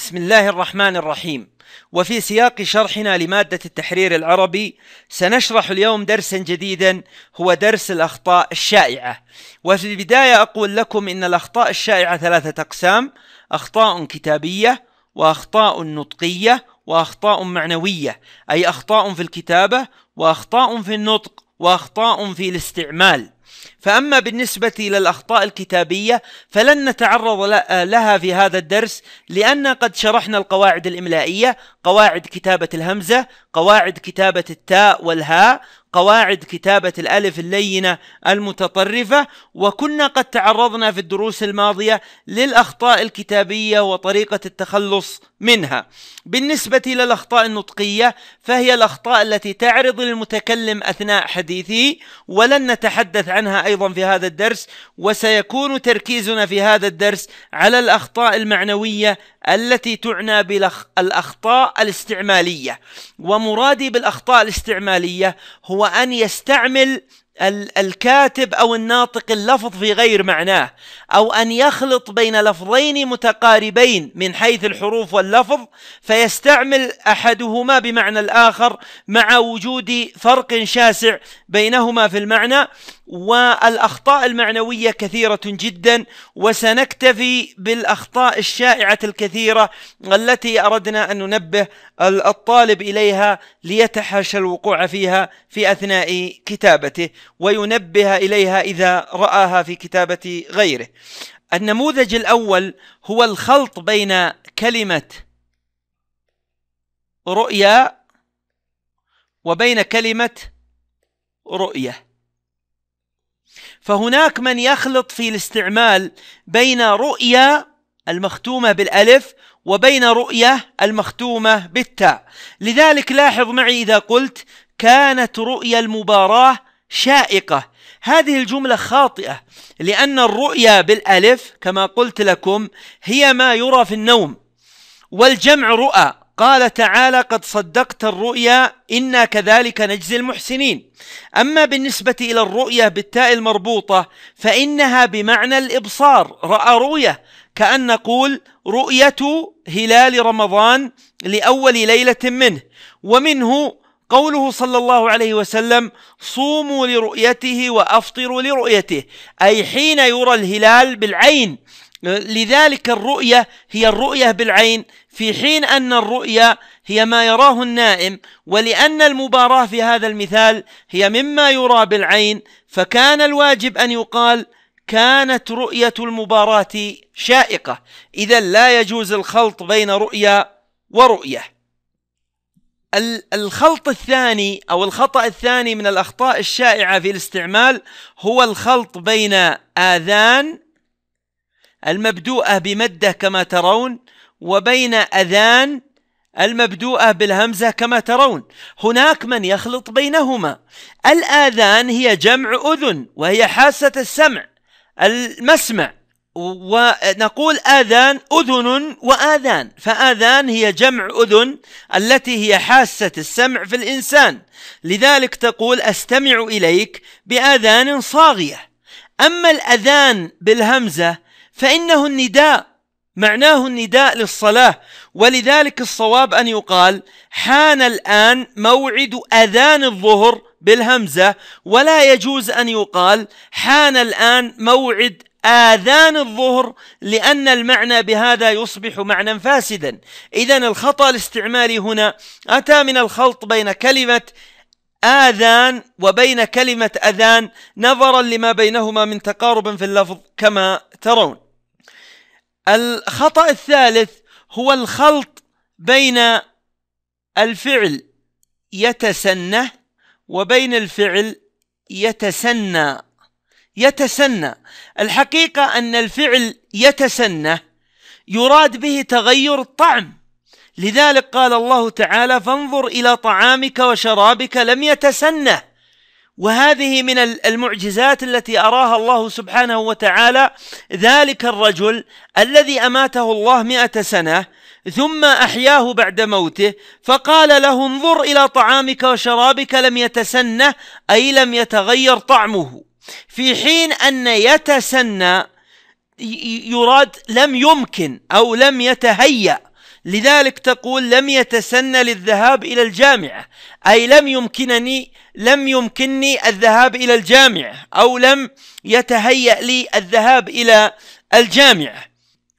بسم الله الرحمن الرحيم وفي سياق شرحنا لمادة التحرير العربي سنشرح اليوم درسا جديدا هو درس الأخطاء الشائعة وفي البداية أقول لكم إن الأخطاء الشائعة ثلاثة أقسام أخطاء كتابية وأخطاء نطقية وأخطاء معنوية أي أخطاء في الكتابة وأخطاء في النطق وأخطاء في الاستعمال فأما بالنسبة إلى الأخطاء الكتابية فلن نتعرض آه، لها في هذا الدرس لأن قد شرحنا القواعد الإملائية قواعد كتابة الهمزة قواعد كتابة التاء والهاء قواعد كتابة الألف اللينة المتطرفة وكنا قد تعرضنا في الدروس الماضية للأخطاء الكتابية وطريقة التخلص منها بالنسبة للأخطاء النطقية فهي الأخطاء التي تعرض للمتكلم أثناء حديثه ولن نتحدث عنها أيضا في هذا الدرس وسيكون تركيزنا في هذا الدرس على الأخطاء المعنوية التي تعنى بالأخطاء الاستعمالية ومرادي بالأخطاء الاستعمالية هو أن يستعمل الكاتب او الناطق اللفظ في غير معناه او ان يخلط بين لفظين متقاربين من حيث الحروف واللفظ فيستعمل احدهما بمعنى الاخر مع وجود فرق شاسع بينهما في المعنى والاخطاء المعنويه كثيره جدا وسنكتفي بالاخطاء الشائعه الكثيره التي اردنا ان ننبه الطالب اليها ليتحاشى الوقوع فيها في اثناء كتابته وينبه إليها إذا رآها في كتابة غيره النموذج الأول هو الخلط بين كلمة رؤيا وبين كلمة رؤية فهناك من يخلط في الاستعمال بين رؤيا المختومة بالألف وبين رؤية المختومة بالتاء لذلك لاحظ معي إذا قلت كانت رؤيا المباراة شائقة هذه الجملة خاطئة لأن الرؤيا بالألف كما قلت لكم هي ما يرى في النوم والجمع رؤى قال تعالى قد صدقت الرؤيا إنا كذلك نجزي المحسنين أما بالنسبة إلى الرؤية بالتاء المربوطة فإنها بمعنى الإبصار رأى رؤية كأن نقول رؤية هلال رمضان لأول ليلة منه ومنه قوله صلى الله عليه وسلم صوموا لرؤيته وافطروا لرؤيته اي حين يرى الهلال بالعين لذلك الرؤيه هي الرؤيه بالعين في حين ان الرؤيه هي ما يراه النائم ولان المباراه في هذا المثال هي مما يرى بالعين فكان الواجب ان يقال كانت رؤيه المباراه شائقه اذا لا يجوز الخلط بين رؤيه ورؤيه الخلط الثاني او الخطا الثاني من الاخطاء الشائعه في الاستعمال هو الخلط بين اذان المبدوءه بمده كما ترون وبين اذان المبدوءه بالهمزه كما ترون هناك من يخلط بينهما الاذان هي جمع اذن وهي حاسه السمع المسمع ونقول آذان أذن وآذان فآذان هي جمع أذن التي هي حاسة السمع في الإنسان لذلك تقول أستمع إليك بآذان صاغية أما الأذان بالهمزة فإنه النداء معناه النداء للصلاة ولذلك الصواب أن يقال حان الآن موعد أذان الظهر بالهمزة ولا يجوز أن يقال حان الآن موعد آذان الظهر لأن المعنى بهذا يصبح معنى فاسدا إذا الخطأ الاستعمالي هنا أتى من الخلط بين كلمة آذان وبين كلمة أذان نظرا لما بينهما من تقارب في اللفظ كما ترون الخطأ الثالث هو الخلط بين الفعل يتسنه وبين الفعل يتسنى يتسنى الحقيقة أن الفعل يتسنى يراد به تغير الطعم لذلك قال الله تعالى فانظر إلى طعامك وشرابك لم يتسنه وهذه من المعجزات التي أراها الله سبحانه وتعالى ذلك الرجل الذي أماته الله مئة سنة ثم أحياه بعد موته فقال له انظر إلى طعامك وشرابك لم يتسنه أي لم يتغير طعمه في حين أن يتسنى يراد لم يمكن أو لم يتهيأ لذلك تقول لم يتسنى للذهاب إلى الجامعة أي لم يمكنني لم يمكنني الذهاب إلى الجامعة أو لم يتهيأ لي الذهاب إلى الجامعة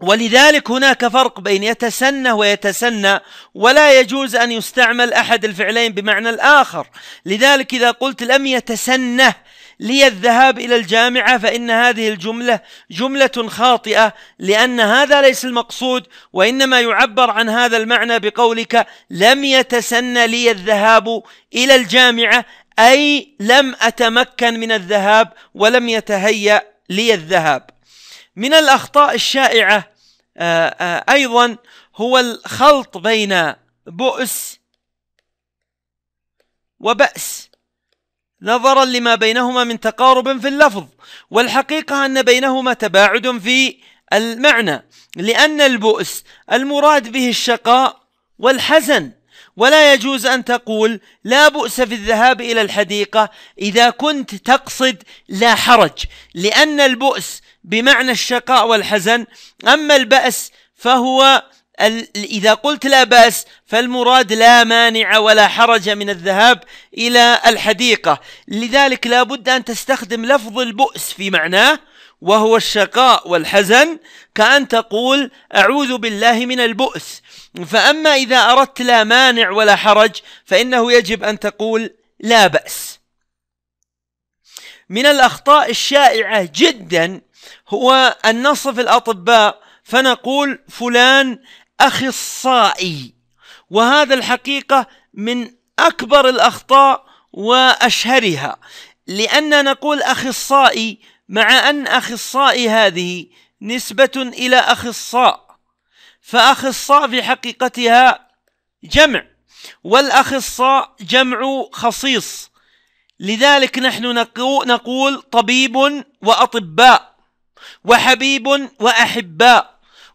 ولذلك هناك فرق بين يتسنى ويتسنى ولا يجوز أن يستعمل أحد الفعلين بمعنى الآخر لذلك إذا قلت لم يتسنى لي الذهاب إلى الجامعة فإن هذه الجملة جملة خاطئة لأن هذا ليس المقصود وإنما يعبر عن هذا المعنى بقولك لم يتسنى لي الذهاب إلى الجامعة أي لم أتمكن من الذهاب ولم يتهيأ لي الذهاب من الأخطاء الشائعة آه، آه، أيضا هو الخلط بين بؤس وبأس نظرا لما بينهما من تقارب في اللفظ والحقيقة أن بينهما تباعد في المعنى لأن البؤس المراد به الشقاء والحزن ولا يجوز أن تقول لا بؤس في الذهاب إلى الحديقة إذا كنت تقصد لا حرج لأن البؤس بمعنى الشقاء والحزن أما البأس فهو إذا قلت لا بأس فالمراد لا مانع ولا حرج من الذهاب إلى الحديقة لذلك لا بد أن تستخدم لفظ البؤس في معناه وهو الشقاء والحزن كأن تقول أعوذ بالله من البؤس فأما إذا أردت لا مانع ولا حرج فإنه يجب أن تقول لا بأس من الأخطاء الشائعة جدا هو أن نصف الأطباء فنقول فلان أخصائي وهذا الحقيقة من أكبر الأخطاء وأشهرها لأن نقول أخصائي مع أن أخصائي هذه نسبة إلى أخصاء فأخصاء في حقيقتها جمع والأخصاء جمع خصيص لذلك نحن نقول طبيب وأطباء وحبيب وأحباء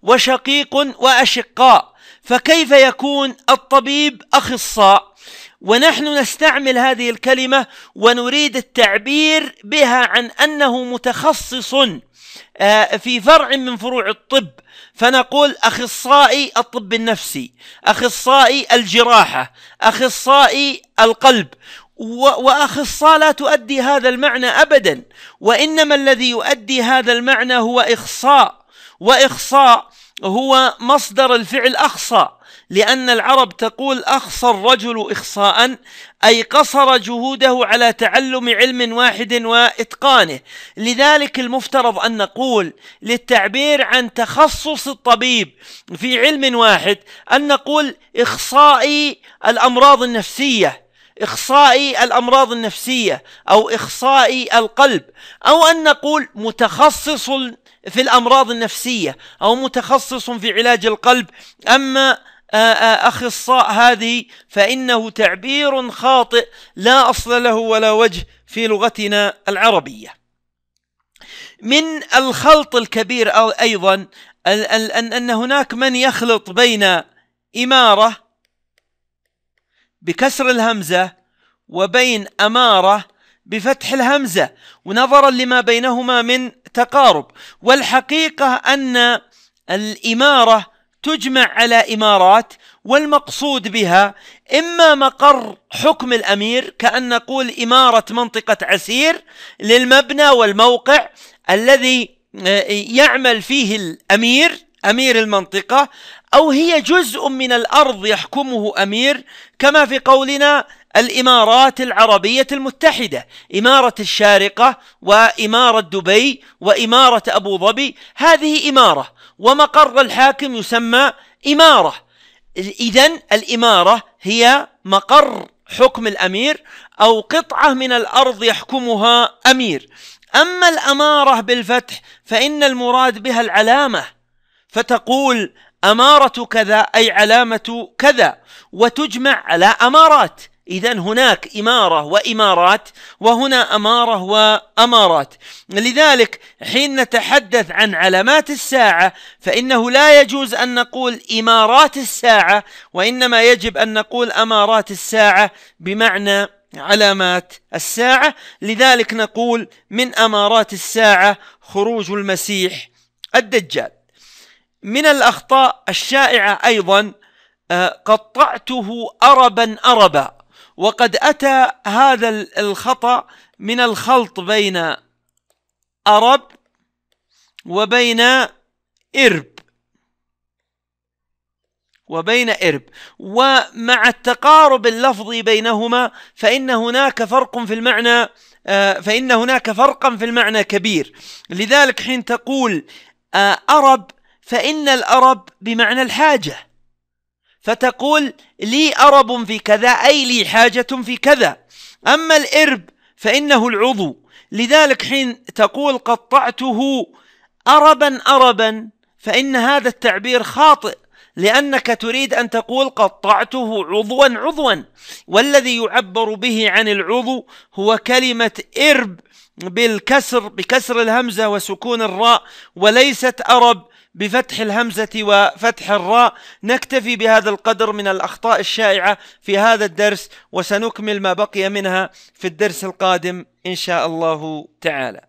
وشقيق وأشقاء فكيف يكون الطبيب أخصاء ونحن نستعمل هذه الكلمة ونريد التعبير بها عن أنه متخصص آه، في فرع من فروع الطب فنقول أخصائي الطب النفسي أخصائي الجراحة أخصائي القلب وأخصاء لا تؤدي هذا المعنى أبدا وإنما الذي يؤدي هذا المعنى هو إخصاء وإخصاء هو مصدر الفعل أخصى لأن العرب تقول أخصى الرجل إخصاء أي قصر جهوده على تعلم علم واحد وإتقانه لذلك المفترض أن نقول للتعبير عن تخصص الطبيب في علم واحد أن نقول إخصائي الأمراض النفسية إخصائي الأمراض النفسية أو إخصائي القلب أو أن نقول متخصص في الأمراض النفسية أو متخصص في علاج القلب أما آه، آه، أخصاء هذه فإنه تعبير خاطئ لا أصل له ولا وجه في لغتنا العربية من الخلط الكبير أيضا أن هناك من يخلط بين إمارة بكسر الهمزة وبين أمارة بفتح الهمزة ونظرا لما بينهما من تقارب والحقيقة أن الإمارة تجمع على إمارات والمقصود بها إما مقر حكم الأمير كأن نقول إمارة منطقة عسير للمبنى والموقع الذي آه، يعمل فيه الأمير أمير المنطقة أو هي جزء من الأرض يحكمه أمير كما في قولنا الإمارات العربية المتحدة إمارة الشارقة وإمارة دبي وإمارة أبو ظبي هذه إمارة ومقر الحاكم يسمى إمارة إذا الإمارة هي مقر حكم الأمير أو قطعة من الأرض يحكمها أمير أما الأمارة بالفتح فإن المراد بها العلامة فتقول أمارة كذا أي علامة كذا وتجمع على أمارات إذا هناك إمارة وإمارات وهنا أمارة وأمارات لذلك حين نتحدث عن علامات الساعة فإنه لا يجوز أن نقول إمارات الساعة وإنما يجب أن نقول أمارات الساعة بمعنى علامات الساعة لذلك نقول من أمارات الساعة خروج المسيح الدجال من الأخطاء الشائعة أيضا آه، قطعته أربا أربا وقد أتى هذا الخطأ من الخلط بين أرب وبين إرب وبين إرب ومع التقارب اللفظي بينهما فإن هناك فرق في المعنى آه، فإن هناك فرقا في المعنى كبير لذلك حين تقول آه، أرب فإن الأرب بمعنى الحاجة فتقول لي أرب في كذا أي لي حاجة في كذا أما الإرب فإنه العضو لذلك حين تقول قطعته أربا أربا فإن هذا التعبير خاطئ لأنك تريد أن تقول قطعته عضوا عضوا والذي يعبر به عن العضو هو كلمة إرب بالكسر بكسر الهمزة وسكون الراء وليست أرب بفتح الهمزة وفتح الراء نكتفي بهذا القدر من الأخطاء الشائعة في هذا الدرس وسنكمل ما بقي منها في الدرس القادم إن شاء الله تعالى